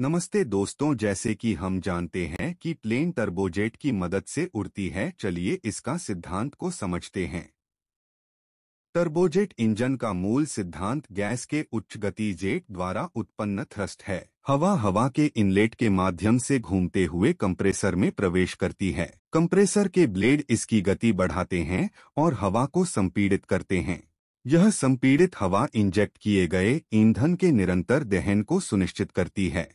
नमस्ते दोस्तों जैसे कि हम जानते हैं कि प्लेन टर्बोजेट की मदद से उड़ती है चलिए इसका सिद्धांत को समझते हैं टर्बोजेट इंजन का मूल सिद्धांत गैस के उच्च गति जेट द्वारा उत्पन्न थ्रस्ट है हवा हवा के इनलेट के माध्यम से घूमते हुए कंप्रेसर में प्रवेश करती है कंप्रेसर के ब्लेड इसकी गति बढ़ाते हैं और हवा को संपीड़ित करते हैं यह संपीड़ित हवा इंजेक्ट किए गए ईंधन के निरंतर दहन को सुनिश्चित करती है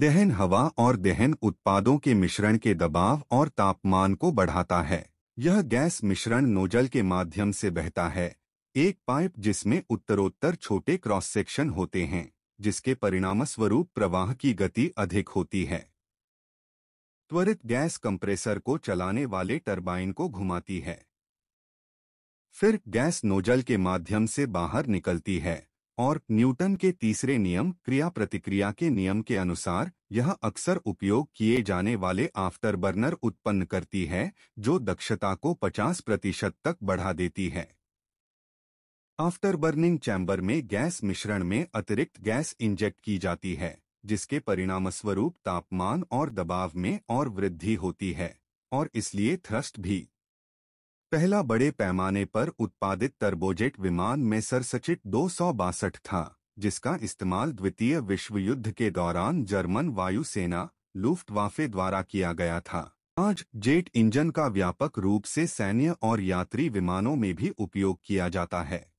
दहन हवा और दहन उत्पादों के मिश्रण के दबाव और तापमान को बढ़ाता है यह गैस मिश्रण नोजल के माध्यम से बहता है एक पाइप जिसमें उत्तरोत्तर छोटे क्रॉस सेक्शन होते हैं जिसके परिणामस्वरूप प्रवाह की गति अधिक होती है त्वरित गैस कंप्रेसर को चलाने वाले टरबाइन को घुमाती है फिर गैस नोजल के माध्यम से बाहर निकलती है और न्यूटन के तीसरे नियम क्रिया प्रतिक्रिया के नियम के अनुसार यह अक्सर उपयोग किए जाने वाले आफ्टर बर्नर उत्पन्न करती है जो दक्षता को 50 प्रतिशत तक बढ़ा देती है आफ्टर बर्निंग चैम्बर में गैस मिश्रण में अतिरिक्त गैस इंजेक्ट की जाती है जिसके परिणामस्वरूप तापमान और दबाव में और वृद्धि होती है और इसलिए थ्रस्ट भी पहला बड़े पैमाने पर उत्पादित टर्बोजेट विमान में सरसचिट दो था जिसका इस्तेमाल द्वितीय विश्व युद्ध के दौरान जर्मन वायुसेना लुफ्टवाफे द्वारा किया गया था आज जेट इंजन का व्यापक रूप से सैन्य और यात्री विमानों में भी उपयोग किया जाता है